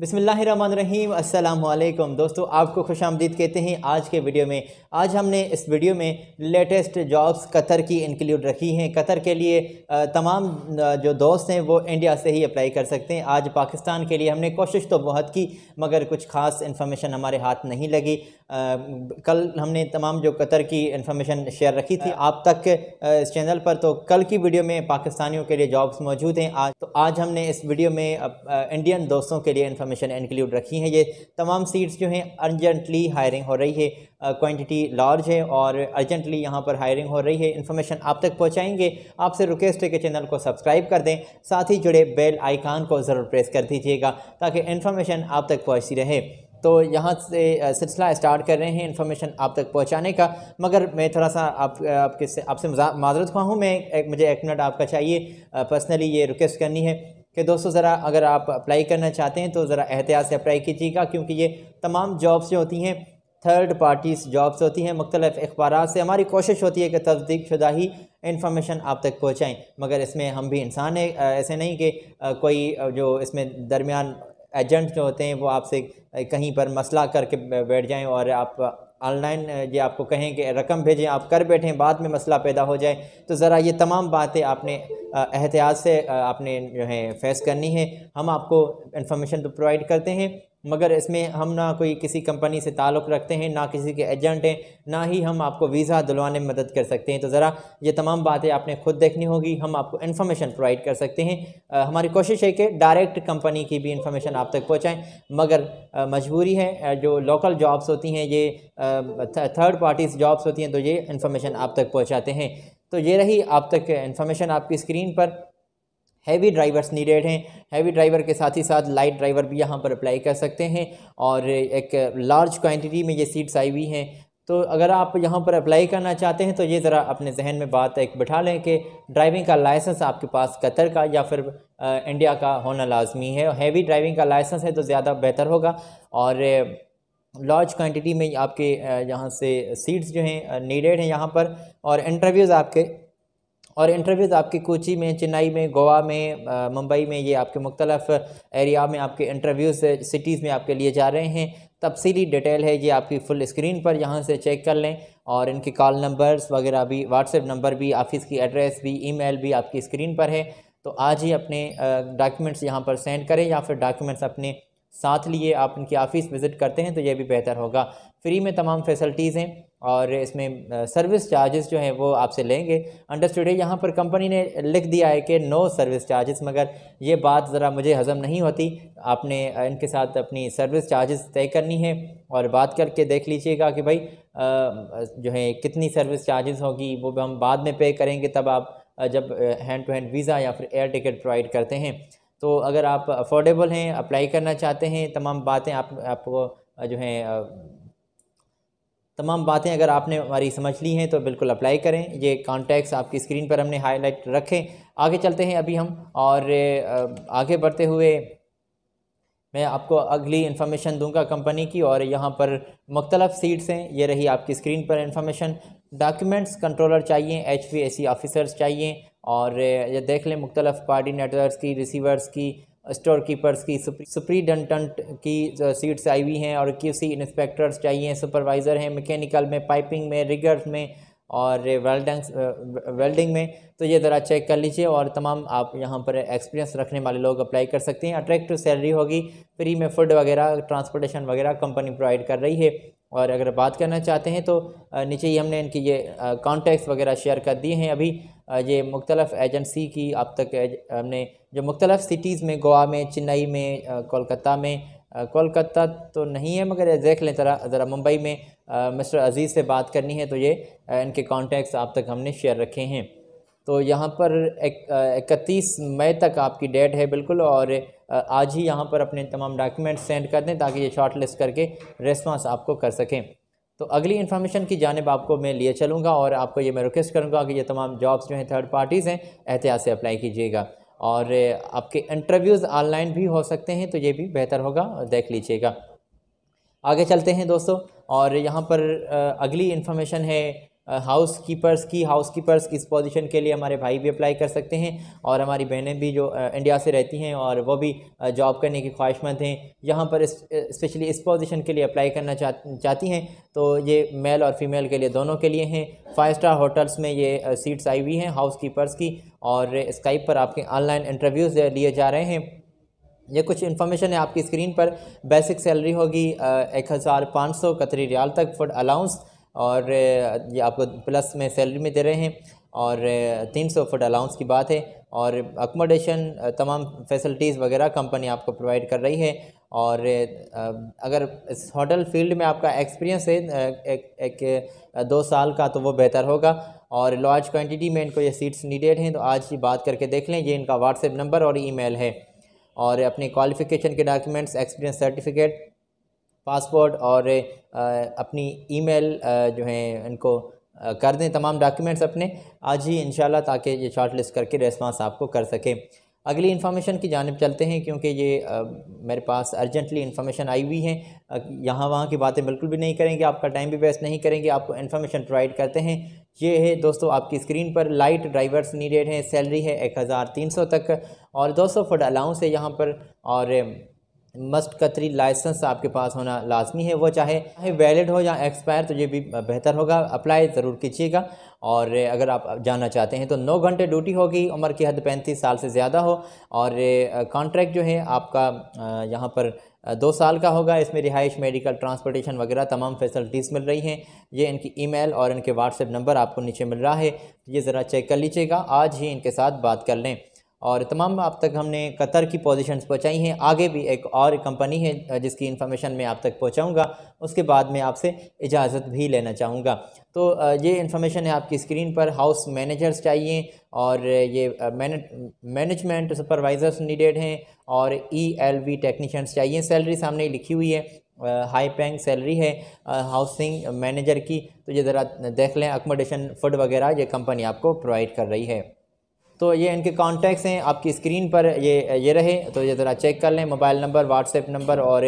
बिसमीम अल्लाम दोस्तों आपको खुश आमदीद कहते हैं आज के वीडियो में आज हमने इस वीडियो में लेटेस्ट जॉब्स कतर की इंक्लूड रखी हैं कतर के लिए तमाम जो दोस्त हैं वो इंडिया से ही अप्लाई कर सकते हैं आज पाकिस्तान के लिए हमने कोशिश तो बहुत की मगर कुछ ख़ास इन्फॉर्मेशन हमारे हाथ नहीं लगी आ, कल हमने तमाम जो कतर की इन्फॉर्मेशन शेयर रखी थी आप तक इस चैनल पर तो कल की वीडियो में पाकिस्तानियों के लिए जॉब्स मौजूद हैं आज तो आज हमने इस वीडियो में इंडियन दोस्तों के लिए इन्फॉर्मेशन इंक्लूड रखी है ये तमाम सीट्स जो हैं अर्जेंटली हायरिंग हो रही है क्वांटिटी लार्ज है और अर्जेंटली यहाँ पर हायरिंग हो रही है इन्फॉर्मेशन आप तक पहुँचाएंगे आपसे रिक्वेस्ट है कि चैनल को सब्सक्राइब कर दें साथ ही जुड़े बेल आइकान को ज़रूर प्रेस कर दीजिएगा ताकि इन्फॉर्मेशन आप तक पहुँचती रहे तो यहाँ से सिलसिला स्टार्ट कर रहे हैं इन्फॉर्मेशन आप तक पहुँचाने का मगर मैं थोड़ा सा आप आपके से आपसे माजरत ख्वा हूँ मैं एक, मुझे एक मिनट आपका चाहिए पर्सनली ये रिक्वेस्ट करनी है कि दोस्तों ज़रा अगर आप अप्लाई करना चाहते हैं तो ज़रा एहतियात से अप्लाई कीजिएगा क्योंकि ये तमाम जॉब्स जो होती हैं थर्ड पार्टीज़ जॉब्स होती हैं मुख्तलिफ़ अखबार से हमारी कोशिश होती है कि तस्दीक शुदा ही इन्फॉर्मेशन आप तक पहुँचाएँ मगर इसमें हम भी इंसान हैं ऐसे नहीं कि कोई जो इसमें दरमियान एजेंट जो होते हैं वो आपसे कहीं पर मसला करके बैठ जाएँ और आप ऑनलाइन ये आपको कहें कि रकम भेजें आप कर बैठें बाद में मसला पैदा हो जाए तो ज़रा ये तमाम बातें आपने एहतियात से आपने जो है फेस करनी है हम आपको इन्फॉर्मेशन तो प्रोवाइड करते हैं मगर इसमें हम ना कोई किसी कंपनी से ताल्लुक़ रखते हैं ना किसी के एजेंट हैं ना ही हम आपको वीज़ा दिलवाने में मदद कर सकते हैं तो ज़रा ये तमाम बातें आपने खुद देखनी होगी हम आपको इन्फॉर्मेशन प्रोवाइड कर सकते हैं आ, हमारी कोशिश है कि डायरेक्ट कंपनी की भी इन्फॉर्मेशन आप तक पहुँचाएँ मगर आ, मजबूरी है जो लोकल जॉब्स होती हैं ये थर्ड पार्टीज़ जॉब्स होती हैं तो ये इन्फॉर्मेशन आप तक पहुँचाते हैं तो ये रही आप तक इन्फॉर्मेशन आपकी स्क्रीन पर हैवी ड्राइवर्स नीडेड हैं हैवी ड्राइवर के साथ ही साथ लाइट ड्राइवर भी यहाँ पर अप्लाई कर सकते हैं और एक लार्ज क्वान्टिटी में ये सीट्स आई हुई हैं तो अगर आप यहाँ पर अप्लाई करना चाहते हैं तो ये ज़रा अपने जहन में बात एक बिठा लें कि ड्राइविंग का लाइसेंस आपके पास कतर का या फिर आ, इंडिया का होना लाजमी है हैवी ड्राइविंग का लाइसेंस है तो ज़्यादा बेहतर होगा और लार्ज क्वान्टिटी में आपके यहाँ से सीट्स जो हैं नीडेड हैं यहाँ पर और इंटरव्यूज़ आपके और इंटरव्यूज़ आपके कोची में चेन्नई में गोवा में मुंबई में ये आपके मुख्तलफ़ एरिया में आपके इंटरव्यूज़ सिटीज़ में आपके लिए जा रहे हैं तफसीली डिटेल है ये आपकी फुल स्क्रीन पर यहाँ से चेक कर लें और इनके कॉल नंबर्स वगैरह भी व्हाट्सएप नंबर भी ऑफिस की एड्रेस भी ईमेल भी आपकी स्क्रीन पर है तो आज ही अपने डॉक्यूमेंट्स यहाँ पर सेंड करें या फिर डॉक्यूमेंट्स अपने साथ लिए आप उनकी ऑफ़िस विज़िट करते हैं तो यह भी बेहतर होगा फ्री में तमाम फैसल्टीज़ हैं और इसमें सर्विस चार्जेस जो हैं वो आपसे लेंगे अंडरस्टूड है यहाँ पर कंपनी ने लिख दिया है कि नो सर्विस चार्जेस मगर ये बात ज़रा मुझे हज़म नहीं होती आपने इनके साथ अपनी सर्विस चार्जेस तय करनी है और बात करके देख लीजिएगा कि भाई जो है कितनी सर्विस चार्जेस होगी वो हम बाद में पे करेंगे तब आप जब हैंड टू हैंड वीज़ा या फिर एयर टिकट प्रोवाइड करते हैं तो अगर आप अफोर्डेबल हैं अप्लाई करना चाहते हैं तमाम बातें आप आपको जो हैं तमाम बातें अगर आपने हमारी समझ ली हैं तो बिल्कुल अप्लाई करें ये कॉन्टैक्ट्स आपकी स्क्रीन पर हमने हाईलाइट रखे आगे चलते हैं अभी हम और आगे बढ़ते हुए मैं आपको अगली इन्फॉर्मेशन दूंगा कंपनी की और यहाँ पर मुख्तलफ़ सीट्स हैं ये रही आपकी स्क्रीन पर इन्फॉर्मेशन डॉक्यूमेंट्स कंट्रोलर चाहिए एच ऑफिसर्स e चाहिए और ये देख लें मुख्तलफ कोआर्डिनेटर्स की रिसीवर्स की स्टोर कीपर्स की सुप्रीडेंटेंट की सीट्स आई हुई हैं और क्यूसी इंस्पेक्टर्स चाहिए सुपरवाइज़र हैं मैकेनिकल में पाइपिंग में रिगर्स में और वेल्डिंग वेल्डिंग में तो ये ज़रा चेक कर लीजिए और तमाम आप यहाँ पर एक्सपीरियंस रखने वाले लोग अप्लाई कर सकते हैं अट्रैक्टिव सैलरी होगी फ्री में फूड वगैरह ट्रांसपोर्टेशन वगैरह कंपनी प्रोवाइड कर रही है और अगर बात करना चाहते हैं तो नीचे ही हमने इनकी ये कॉन्टैक्ट्स वगैरह शेयर कर दिए हैं अभी ये मुख्तलफ़ एजेंसी की अब तक हमने जो मुख्तलफ़ सिटीज़ में गोवा में चेन्नई में कोलकाता में कोलकाता तो नहीं है मगर देख लें जरा ज़रा मुंबई में मिस्टर अज़ीज़ से बात करनी है तो ये इनके कॉन्टैक्ट्स आप तक हमने शेयर रखे हैं तो यहाँ पर इकतीस मई तक आपकी डेट है बिल्कुल और आज ही यहाँ पर अपने तमाम डॉक्यूमेंट्स सेंड कर दें ताकि ये शॉर्ट लिस्ट करके रेस्पॉन्स आपको कर सकें तो अगली इन्फॉर्मेशन की जानब आपको मैं लिए चलूँगा और आपको ये मैं रिक्वेस्ट करूँगा कि ये तमाम जॉब्स जो हैं थर्ड पार्टीज़ हैं एहतियात से अप्लाई कीजिएगा और आपके इंटरव्यूज़ ऑनलाइन भी हो सकते हैं तो ये भी बेहतर होगा देख लीजिएगा आगे चलते हैं दोस्तों और यहाँ पर अगली इन्फॉर्मेशन है हाउस कीपर्स की हाउस कीपर्स की इस पोजीशन के लिए हमारे भाई भी अप्लाई कर सकते हैं और हमारी बहनें भी जो इंडिया से रहती हैं और वो भी जॉब करने की ख्वाहिशमंद हैं यहाँ पर स्पेशली इस पोजीशन के लिए अप्लाई करना चाह चाहती हैं तो ये मेल और फीमेल के लिए दोनों के लिए हैं फाइव स्टार होटल्स में ये सीट्स आई हुई हैं हाउस कीपर्स की और स्काइप पर आपके ऑनलाइन इंटरव्यूज़ लिए जा रहे हैं ये कुछ इन्फॉर्मेशन है आपकी स्क्रीन पर बेसिक सैलरी होगी एक हज़ार पाँच सौ कतरी रियाल तक फूड अलाउंस और ये आपको प्लस में सैलरी में दे रहे हैं और तीन सौ फुट अलाउंस की बात है और अकोमोडेशन तमाम फैसिलिटीज़ वगैरह कंपनी आपको प्रोवाइड कर रही है और अगर इस होटल फील्ड में आपका एक्सपीरियंस है एक, एक दो साल का तो वो बेहतर होगा और लार्ज क्वांटिटी में इनको ये सीट्स नीडेड हैं तो आज ही बात करके देख लें ये इनका व्हाट्सएप नंबर और ईमेल है और अपने क्वालिफ़िकेशन के डॉक्यूमेंट्स एक्सपीरियंस सर्टिफिकेट पासपोर्ट और अपनी ईमेल जो है इनको कर दें तमाम डॉक्यूमेंट्स अपने आज ही इन ताकि ये शॉर्ट लिस्ट करके रेस्पॉन्स आपको कर सकें अगली इन्फॉर्मेशन की जानब चलते हैं क्योंकि ये आ, मेरे पास अर्जेंटली इन्फॉर्मेशन आई हुई है यहाँ वहाँ की बातें बिल्कुल भी नहीं करेंगे आपका टाइम भी वेस्ट नहीं करेंगे आपको इन्फॉर्मेशन प्रोवाइड करते हैं ये है दोस्तों आपकी स्क्रीन पर लाइट ड्राइवर्स नीडेड हैं सैलरी है एक हज़ार तीन सौ तक और दो सौ फुट अलाउंस है यहाँ पर और मस्ट कतरी लाइसेंस आपके पास होना लाजमी है वो चाहे चाहे वैलिड हो या एक्सपायर तो ये भी बेहतर होगा अप्लाई ज़रूर कीजिएगा और अगर आप जाना चाहते हैं तो नौ घंटे ड्यूटी होगी उम्र की हद पैंतीस साल से ज़्यादा हो और कॉन्ट्रैक्ट जो है आपका यहाँ पर दो साल का होगा इसमें रिहाइश मेडिकल ट्रांसपोर्टेशन वगैरह तमाम फैसिलिटीज़ मिल रही हैं ये इनकी ईमेल और इनके व्हाट्सएप नंबर आपको नीचे मिल रहा है ये ज़रा चेक कर लीजिएगा आज ही इनके साथ बात कर लें और तमाम अब तक हमने कतर की पोजीशंस पहुँचाई हैं आगे भी एक और कंपनी है जिसकी इन्फॉर्मेशन मैं आप तक पहुँचाऊँगा उसके बाद में आपसे इजाज़त भी लेना चाहूँगा तो ये इन्फॉर्मेशन है आपकी स्क्रीन पर हाउस मैनेजर्स चाहिए और ये मैनेजमेंट सुपरवाइज़र्स नीडेड हैं और ई एल वी टेक्नीशियंस चाहिए सैलरी सामने लिखी हुई है हाई पैंक सैलरी है हाउसिंग मैनेजर की तो ये ज़रा देख लें अकोमोडेशन फूड वगैरह ये कंपनी आपको प्रोवाइड कर रही है तो ये इनके कॉन्टैक्ट्स हैं आपकी स्क्रीन पर ये ये रहे तो ये ज़रा चेक कर लें मोबाइल नंबर व्हाट्सएप नंबर और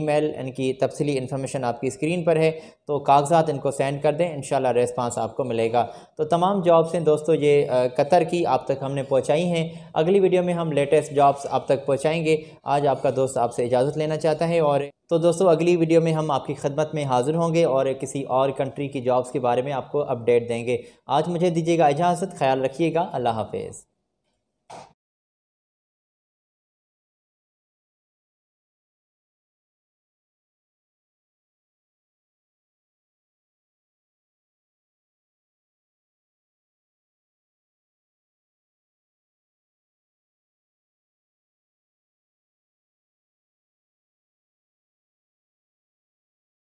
ईमेल इनकी तफसली इन्फॉर्मेशन आपकी स्क्रीन पर है तो कागजात इनको सेंड कर दें इन रेस्पॉन्स आपको मिलेगा तो तमाम जॉब्स हैं दोस्तों ये कतर की आप तक हमने पहुँचाई हैं अगली वीडियो में हम लेटेस्ट जॉब्स आप तक पहुँचाएँगे आज आपका दोस्त आपसे इजाज़त लेना चाहता है और तो दोस्तों अगली वीडियो में हम आपकी खदमत में हाज़िर होंगे और किसी और कंट्री की जॉब्स के बारे में आपको अपडेट देंगे आज मुझे दीजिएगा इजाज़त ख्याल रखिएगा अल्लाह हाफिज़